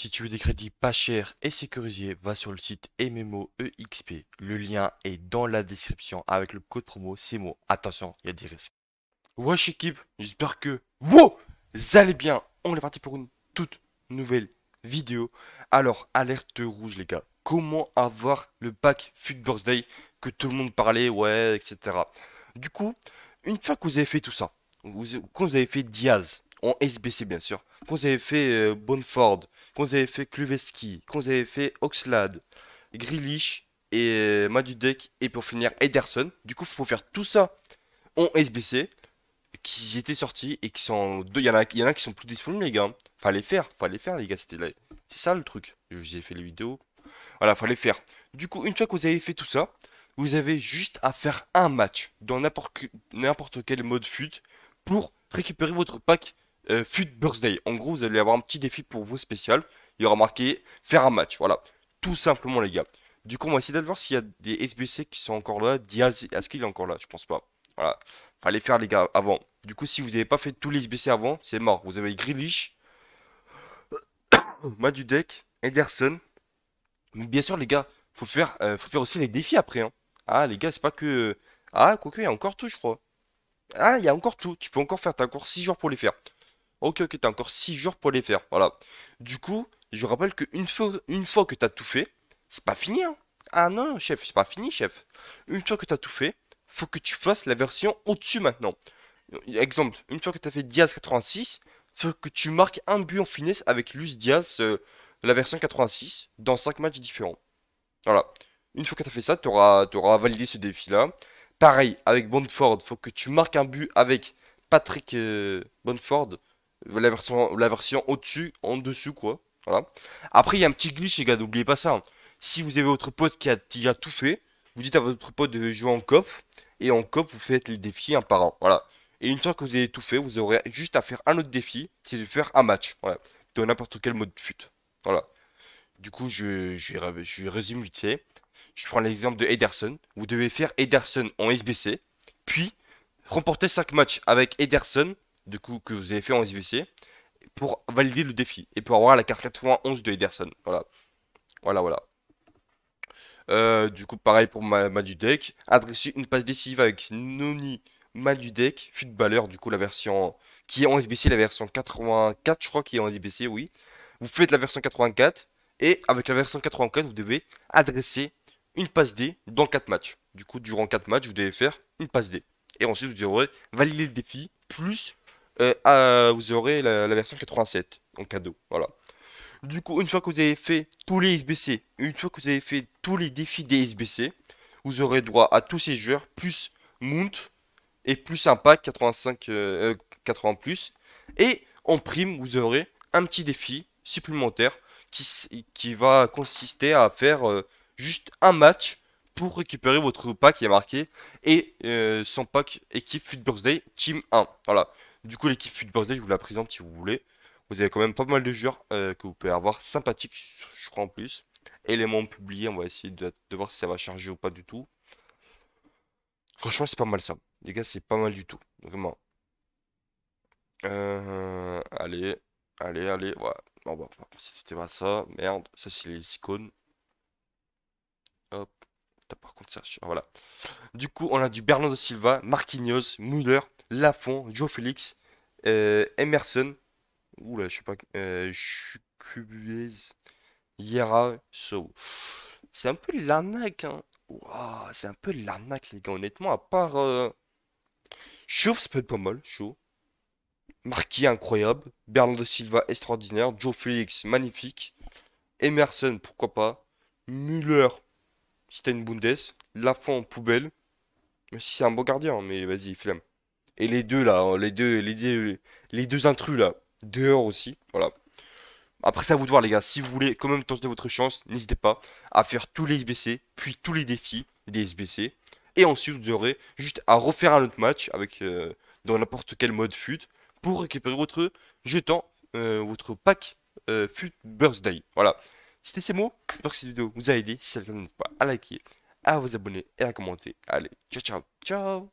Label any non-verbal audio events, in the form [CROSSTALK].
Si tu veux des crédits pas chers et sécurisés, va sur le site MMOEXP. Le lien est dans la description avec le code promo CMO. Attention, il y a des risques. Wesh équipe, j'espère que wow, vous allez bien. On est parti pour une toute nouvelle vidéo. Alors, alerte rouge les gars. Comment avoir le pack Food Birthday que tout le monde parlait, ouais, etc. Du coup, une fois que vous avez fait tout ça, quand vous avez fait Diaz, en SBC bien sûr, quand vous avez fait euh, Bonford, quand vous avez fait Kluveski, quand vous avez fait Oxlade, Grilich. et euh, Madudek, et pour finir Ederson. Du coup, il faut faire tout ça en SBC qui étaient sortis et qui sont Il y en a, qui sont plus disponibles, les gars. Hein. Fallait faire, fallait faire, les gars. C'est ça le truc. Je vous ai fait les vidéos. Voilà, fallait faire. Du coup, une fois que vous avez fait tout ça, vous avez juste à faire un match dans n'importe quel mode fut pour récupérer votre pack euh, Fut Birthday. En gros, vous allez avoir un petit défi pour vous spécial. Il y aura marqué faire un match. Voilà. Tout simplement, les gars. Du coup, on va essayer de voir s'il y a des SBC qui sont encore là. Diaz, est-ce qu'il est encore là Je pense pas. Voilà. Fallait faire, les gars, avant. Du coup, si vous n'avez pas fait tous les SBC avant, c'est mort. Vous avez Grilich [COUGHS] Madudek, Ederson. Mais bien sûr, les gars, faut faire, euh, faut faire aussi les défis après. Hein. Ah, les gars, c'est pas que. Euh, ah, quoique, il y a encore tout, je crois. Ah, il y a encore tout. Tu peux encore faire. T'as encore 6 jours pour les faire. Ok, ok, t'as encore 6 jours pour les faire. Voilà. Du coup, je rappelle qu'une fois, une fois que t'as tout fait, c'est pas fini, hein. Ah non, chef, c'est pas fini, chef. Une fois que t'as tout fait, faut que tu fasses la version au-dessus maintenant. Exemple, une fois que t'as fait Diaz 86, faut que tu marques un but en finesse avec Luis Diaz, euh, la version 86, dans 5 matchs différents. Voilà. Une fois que t'as fait ça, t'auras auras validé ce défi-là. Pareil, avec Bonford, faut que tu marques un but avec Patrick euh, Bonford la version, la version au-dessus, en dessus, quoi. Voilà. Après, il y a un petit glitch, les gars, n'oubliez pas ça. Hein. Si vous avez votre pote qui a, tout fait, vous dites à votre pote de jouer en cop, et en cop, vous faites les défis un par un. Voilà. Et une fois que vous avez tout fait, vous aurez juste à faire un autre défi, c'est de faire un match. Voilà. Dans n'importe quel mode de fuite. Voilà. Du coup, je, je, je résume vite fait. Je prends l'exemple de Ederson. Vous devez faire Ederson en SBC, puis remporter 5 matchs avec Ederson du coup, que vous avez fait en SBC pour valider le défi et pour avoir la carte 91 de Ederson. Voilà. Voilà, voilà. Euh, du coup, pareil pour ma, du deck. Adresser une passe décisive avec Noni Deck footballeur, du coup, la version qui est en SBC, la version 84, je crois, qui est en SBC, oui. Vous faites la version 84, et avec la version 84, vous devez adresser une passe D dans 4 matchs. Du coup, durant 4 matchs, vous devez faire une passe D. Et ensuite, vous devrez valider le défi, plus euh, ah, vous aurez la, version 87 en cadeau. Voilà. Du coup, une fois que vous avez fait tous les SBC, une fois que vous avez fait tous les défis des SBC, vous aurez droit à tous ces joueurs, plus Mount et plus un pack 85, 80 plus. Et en prime, vous aurez un petit défi supplémentaire qui, qui va consister à faire euh, juste un match pour récupérer votre pack qui est marqué et euh, son pack équipe fut birthday Team 1. Voilà. Du coup, l'équipe fut Day, je vous la présente si vous voulez. Vous avez quand même pas mal de joueurs euh, que vous pouvez avoir sympathiques, je crois en plus. Éléments publiés, on va essayer de, voir si ça va charger ou pas du tout. Franchement, c'est pas mal ça. Les gars, c'est pas mal du tout. Vraiment. Euh, allez, allez, allez. Ouais. bon, bah, Si c'était pas ça. Merde. Ça, c'est les icônes. Hop. t'as par contre, ça. Voilà. Du coup, on a du Bernardo Silva, Marquinhos, Müller, Lafont, Joe Félix, euh, Emerson, oula, je sais pas, euh, Yera, So. C'est un peu l'arnaque, hein. c'est un peu l'arnaque, les gars, honnêtement, à part. je euh, Chauve, ça peut être pas mal, chaud. Marquis, incroyable. de Silva, extraordinaire. Joe Félix, magnifique. Emerson, pourquoi pas. Müller, c'était une Bundes. Lafont, poubelle. Mais si c'est un bon gardien, hein, mais vas-y, flemme. Et les deux là, hein, les deux, les deux, les deux intrus là, dehors aussi, voilà. Après, ça, vous de voir, les gars. Si vous voulez quand même tenter votre chance, n'hésitez pas à faire tous les SBC, puis tous les défis des SBC. Et ensuite, vous aurez juste à refaire un autre match avec euh, dans n'importe quel mode fut pour récupérer votre jetant, euh, votre pack euh, fut birthday. Voilà. C'était ces mots. J'espère que cette vidéo vous a aidé. Si ça vous a pas à liker, à vous abonner et à commenter. Allez, ciao, ciao, ciao.